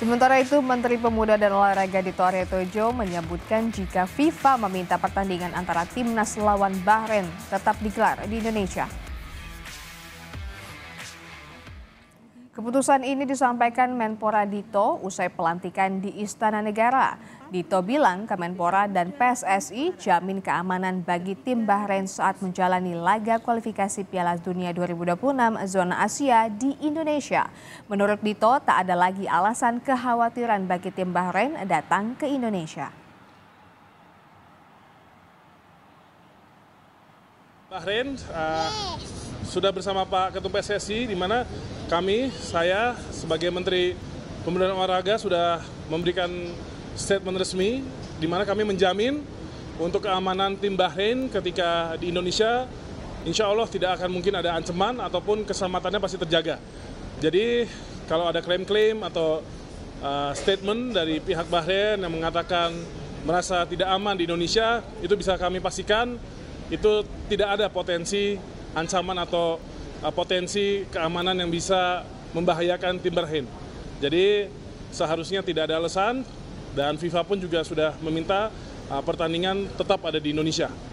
Sementara itu, Menteri Pemuda dan Olahraga Dito Aryo Tojo menyebutkan jika FIFA meminta pertandingan antara timnas lawan Bahrain tetap digelar di Indonesia, Keputusan ini disampaikan Menpora Dito usai pelantikan di Istana Negara. Dito bilang Kemenpora dan PSSI jamin keamanan bagi tim Bahrain saat menjalani laga kualifikasi Piala Dunia 2026 zona Asia di Indonesia. Menurut Dito, tak ada lagi alasan kekhawatiran bagi tim Bahrain datang ke Indonesia. Bahrain uh, sudah bersama Pak Ketum PSSI di mana kami, saya sebagai Menteri Pemuda dan Olahraga sudah memberikan statement resmi di mana kami menjamin untuk keamanan tim Bahrain ketika di Indonesia insya Allah tidak akan mungkin ada ancaman ataupun keselamatannya pasti terjaga. Jadi kalau ada klaim-klaim atau uh, statement dari pihak Bahrain yang mengatakan merasa tidak aman di Indonesia, itu bisa kami pastikan itu tidak ada potensi ancaman atau eh, potensi keamanan yang bisa membahayakan tim Bahrain. Jadi seharusnya tidak ada alasan dan FIFA pun juga sudah meminta eh, pertandingan tetap ada di Indonesia.